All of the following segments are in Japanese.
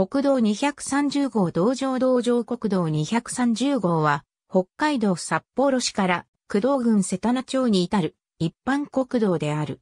国道230号道場道場国道230号は、北海道札幌市から工藤郡瀬田名町に至る一般国道である。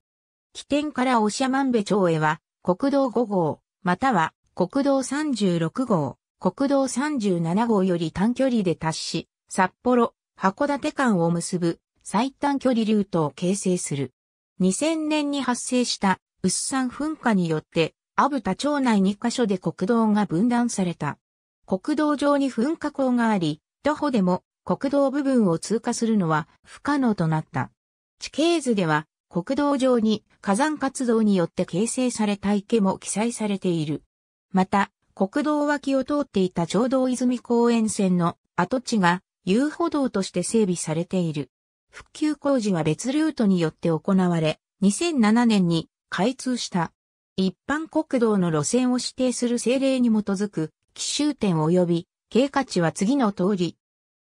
起点から長万部町へは、国道5号、または国道36号、国道37号より短距離で達し、札幌、函館間を結ぶ最短距離ルートを形成する。2000年に発生した、ウッサン噴火によってアブタ町内2カ所で国道が分断された。国道上に噴火口があり、徒歩でも国道部分を通過するのは不可能となった。地形図では国道上に火山活動によって形成された池も記載されている。また、国道脇を通っていたうど、泉公園線の跡地が遊歩道として整備されている。復旧工事は別ルートによって行われ、2007年に開通した。一般国道の路線を指定する政令に基づく、奇終点及び、経過値は次の通り。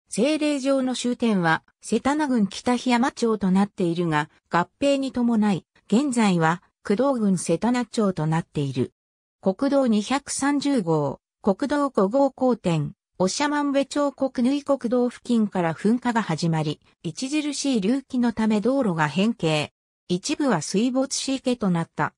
政令上の終点は、瀬田名郡北檜山町となっているが、合併に伴い、現在は、工藤郡瀬田名町となっている。国道230号、国道5号交点、おしゃまんべ町国縫国道付近から噴火が始まり、著しい隆起のため道路が変形。一部は水没し池となった。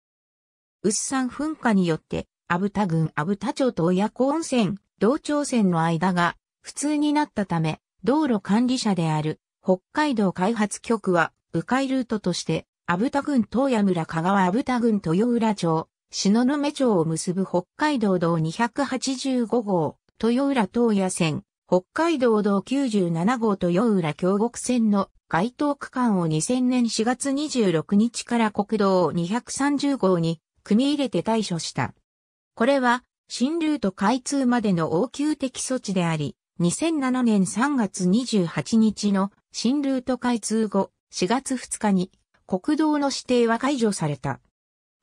サン噴火によって、アブタ郡アブタ町と親子温泉、同町線の間が普通になったため、道路管理者である北海道開発局は、迂回ルートとして、アブタ郡東谷村香川アブタ郡豊浦町、篠目町を結ぶ北海道道285号、豊浦東谷線、北海道道97号豊浦京極線の該当区間を2000年4月26日から国道230号に組み入れて対処した。これは、新ルート開通までの応急的措置であり、2007年3月28日の新ルート開通後、4月2日に国道の指定は解除された。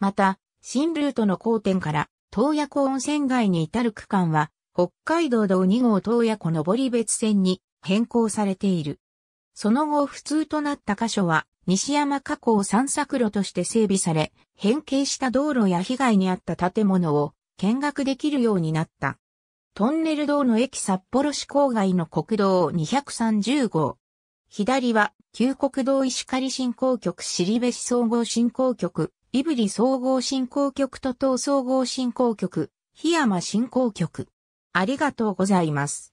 また、新ルートの交点から東野湖温泉街に至る区間は、北海道道2号東野湖上り別線に変更されている。その後普通となった箇所は西山加工散策路として整備され、変形した道路や被害に遭った建物を見学できるようになった。トンネル道の駅札幌市郊外の国道230号。左は、旧国道石狩振興局尻部市総合振興局、胆振総合振興局と東総合振興局、檜山振興局。ありがとうございます。